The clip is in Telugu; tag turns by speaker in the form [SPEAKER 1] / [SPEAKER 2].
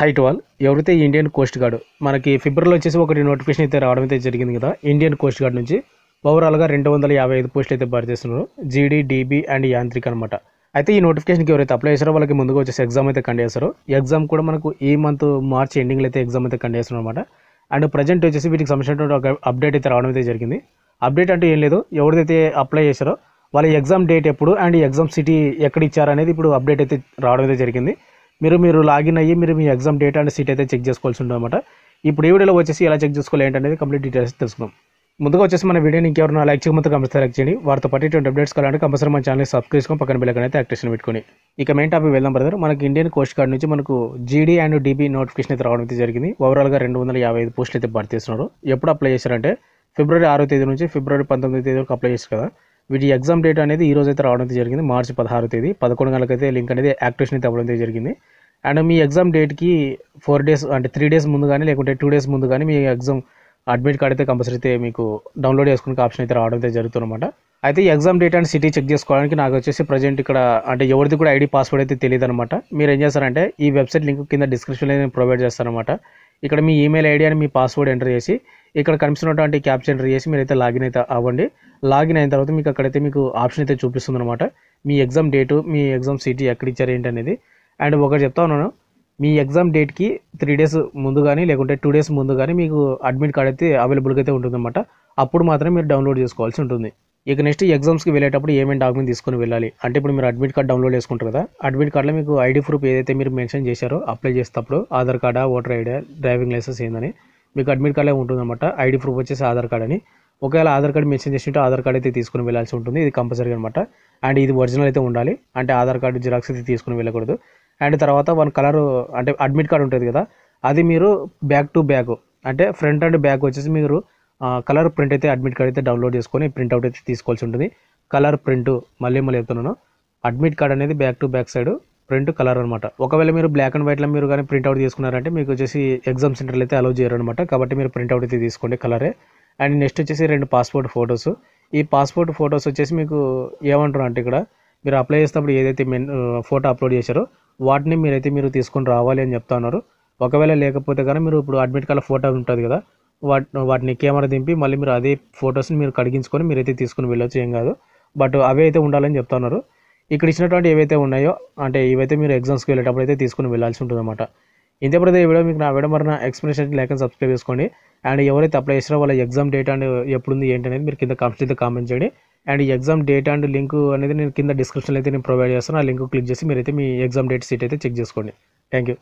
[SPEAKER 1] హైట్ వాల్ ఎవరైతే ఇండియన్ కోస్ట్ గార్డ్ మనకి ఫిబ్రవరిలో వచ్చేసి ఒకటి నోటిఫికేషన్ అయితే రావడం అయితే జరిగింది కదా ఇండియన్ కోస్ట్ గార్డ్ నుంచి ఓవరాల్గా రెండు వందల యాభై ఐదు పోస్టులు అయితే భర్తీ చేస్తున్నారు జీడీ డీబీ అండ్ యాంత్రిక్ అనమాట అయితే ఈ నోటిఫికేషన్కి ఎవరైతే అప్లై చేశారో వాళ్ళకి ముందుగా వచ్చేసి ఎగ్జామ్ అయితే కండక్ట్ చేస్తారు ఎగ్జామ్ కూడా మనకు ఈ మంత్ మార్చ్ ఎండింగ్లో అయితే ఎగ్జామ్ అయితే కండక్ట్ చేస్తున్నారు అనమాట అండ్ ప్రజెంట్ వచ్చేసి వీటికి సంబంధించినటువంటి ఒక అప్డేట్ అయితే రావడం అయితే జరిగింది అప్డేట్ అంటే ఏం లేదు ఎవరిదైతే అప్లై చేశారో వాళ్ళ ఎగ్జామ్ డేట్ ఎప్పుడు అండ్ ఎగ్జామ్ సిటీ ఎక్కడ ఇచ్చారనేది ఇప్పుడు అప్డేట్ అయితే రావడం అయితే జరిగింది మీరు మీరు లాగిన్ అయ్యి మీరు మీ ఎగ్జామ్ డేట్ అండ్ సీట్ అయితే చెక్ చేసుకోవాల్సి ఉందన్నమాట ఇప్పుడు ఈ వీడియోలో వచ్చేసి ఎలా చెక్ చేసుకోవాలి ఏంటనేది కంప్లీట్ డీటెయిల్స్ తెలుసుకుందాం ముందుగా వచ్చేసి మన వీడియోని ఇంకెవరైనా లైక్ చేయమంతా కంపల్సరీ లైక్ చేయండి వారితో పాటు ఇటువంటి అప్డేట్స్ కావాలంటే కంపల్సరీ మన ఛానల్ సబ్స్క్రైబ్ చేసుకోండి పక్కన బిల్లకన్ అయితే యాక్టివేషన్ పెట్టుకొని ఇక మెయిన్ టాపిక్ వెళ్దాం బ్రదర్ మనకి ఇండియన్ కోస్ట్ గార్డ్ నుంచి మనకు జీడీ అండ్ డీబీ నోటిఫికేషన్ అయితే రావడం అయితే జరిగింది ఓవరాల్గా రెండు వందల యాభై ఐదు పోస్టులు అయితే భర్తీ చేస్తున్నారు ఎప్పుడు అప్లై చేశారంటే ఫిబ్రవరి ఆరో తేదీ నుంచి ఫిబ్రవరి పంతొమ్మిది తేదీ వరకు అప్లై చేశారు కదా వీటి ఎగ్జామ్ డేట్ అనేది ఈ రోజు అయితే రావడం జరిగింది మార్చి పదహారు తేదీ పదకొండు అయితే లింక్ అనేది యాక్టివేషన్ అయితే అవ్వడం జరిగింది అండ్ మీ ఎగ్జామ్ డేట్కి ఫోర్ డేస్ అంటే త్రీ డేస్ ముందు కానీ లేకుంటే టూ డేస్ ముందు కానీ మీ ఎగ్జామ్ అడ్మిట్ కార్డ్ అయితే కంపల్సరీ అయితే మీకు డౌన్లోడ్ చేసుకునే ఆప్షన్ అయితే రావడం అయితే జరుగుతుందన్నమాట అయితే exam date and city check చేసుకోవడానికి నాకు వచ్చేసి ప్రజెంట్ ఇక్కడ అంటే ఎవరిది కూడా ఐడి పాస్వర్డ్ అయితే తెలియదు అనమాట మీరు ఏం చేస్తారంటే ఈ వెబ్సైట్ లింక్ కింద డిస్క్రిప్షన్లో నేను ప్రొవైడ్ చేస్తానమాట ఇక్కడ మీ ఈమెయిల్ ఐడి అని మీ పాస్వర్డ్ ఎంటర్ చేసి ఇక్కడ కనిపిస్తున్నటువంటి క్యాప్చర్ ఎంటర్ చేసి మీరైతే లాగిన్ అయితే అవ్వండి లాగిన్ అయిన తర్వాత మీకు అక్కడైతే మీకు ఆప్షన్ అయితే చూపిస్తుంది అనమాట మీ ఎగ్జామ్ డేటు మీ ఎగ్జామ్ సిటీ ఎక్కడ ఇచ్చారు ఏంటి అనేది అండ్ ఒకటి చెప్తా ఉన్నాను మీ ఎగ్జామ్ డేట్కి త్రీ డేస్ ముందు కానీ లేకుంటే టూ డేస్ ముందు కానీ మీకు అడ్మిట్ కార్డ్ అయితే అవైలబుల్గా అయితే ఉంటుందన్నమాట అప్పుడు మాత్రమే మీరు డౌన్లోడ్ చేసుకోవాల్సి ఉంటుంది ఇక నెక్స్ట్ ఎగ్జామ్స్కి వెళ్ళేటప్పుడు ఏమేమి డాక్యుమెంట్ తీసుకొని వెళ్ళాలి అంటే ఇప్పుడు మీరు అడ్మిట్ కార్డ్ డౌన్లోడ్ చేసుకుంటారు కదా అడ్మిట్ కార్డులో మీకు ఐడి ప్రూఫ్ ఏదైతే మీరు మెన్షన్ చేశారో అప్లై చేసేటప్పుడు ఆధార్ కార్డా ఓటర్ ఐడి డ్రైవింగ్ లైసెన్స్ ఏందని మీకు అడ్మిట్ ఉంటుంది ఉంటుందన్నమాట ఐడి ప్రూఫ్ వచ్చేసి ఆధార్ కార్డ్ అని ఒకవేళ ఆధార్ కార్డు మెన్షన్ చేసినట్టు ఆధార్ కార్డ్ అయితే తీసుకుని వెళ్ళాల్సి ఉంటుంది ఇది కంపల్సరీ అనమాట అండ్ ఇది ఒరిజినల్ అయితే ఉండాలి అంటే ఆధార్ కార్డు జిరాక్స్ అయితే తీసుకుని వెళ్ళకూడదు అండ్ తర్వాత వన్ కలర్ అంటే అడ్మిట్ కార్డు ఉంటుంది కదా అది మీరు బ్యాక్ టు బ్యాక్ అంటే ఫ్రంట్ అండ్ బ్యాక్ వచ్చేసి మీరు కలర్ ప్రింట్ అయితే అడ్మిట్ కార్డ్ అయితే డౌన్లోడ్ చేసుకొని ప్రింట్అవుట్ అయితే తీసుకోవాల్సి ఉంటుంది కలర్ ప్రింట్ మళ్ళీ మళ్ళీ చెప్తున్నాను అడ్మిట్ కార్డ్ అనేది back to back side print colour అనమాట ఒకవేళ మీరు బ్లాక్ అండ్ వైట్లో మీరు కానీ ప్రింట్అవుట్ తీసుకున్నారంటే మీకు వచ్చేసి ఎగ్జామ్ సెంటర్లు అయితే అలౌ చేయరు అనమాట కాబట్టి మీరు ప్రింట్అవుట్ అయితే తీసుకోండి కలరే అండ్ నెక్స్ట్ వచ్చేసి రెండు పాస్పోర్ట్ ఫొటోస్ ఈ పాస్పోర్ట్ ఫొటోస్ వచ్చేసి మీకు ఏమంటారు అంటే ఇక్కడ మీరు అప్లై చేసినప్పుడు ఏదైతే మెన్ ఫోటో అప్లోడ్ చేశారో వాటిని మీరైతే మీరు తీసుకొని రావాలి అని చెప్తా ఉన్నారు ఒకవేళ లేకపోతే కానీ మీరు ఇప్పుడు అడ్మిట్ కార్డ్ ఫోటో ఉంటుంది కదా వాటి వాటిని కెమెరా దింపి మళ్ళీ మీరు అదే ఫొటోస్ని మీరు కడిగించుకొని మీరైతే తీసుకుని వెళ్ళొచ్చు ఏం కాదు బట్ అవే అయితే ఉండాలని చెప్తున్నారు ఇక్కడ ఇచ్చినటువంటి ఏవైతే ఉన్నాయో అంటే ఇవైతే మీరు ఎగ్జామ్స్కి వెళ్ళేటప్పుడు అయితే తీసుకుని వెళ్ళాల్సి ఉంటుందన్నమాట ఇంతే ప్రతి వీడియో మీకు నా వీడియో మరణ ఎక్స్ప్లెనేషన్ లేక సబ్స్క్రైబ్ చేసుకోండి అండ్ ఎవరైతే అప్లై చేసినా వాళ్ళ ఎగ్జామ్ డేట్ అండ్ ఎప్పుడుంది ఏంటి అనేది మీరు కింద అయితే కామెంట్ చేయండి and exam date and link అనేది నేను కింద డిస్క్రిప్షన్లో అయితే నేను ప్రొవైడ్ చేస్తాను ఆ లింక్ క్లిక్ చేసి మీరైతే మీ ఎగ్జామ్ డేట్ సీట్ అయితే చెక్ చేసుకోండి థ్యాంక్ యూ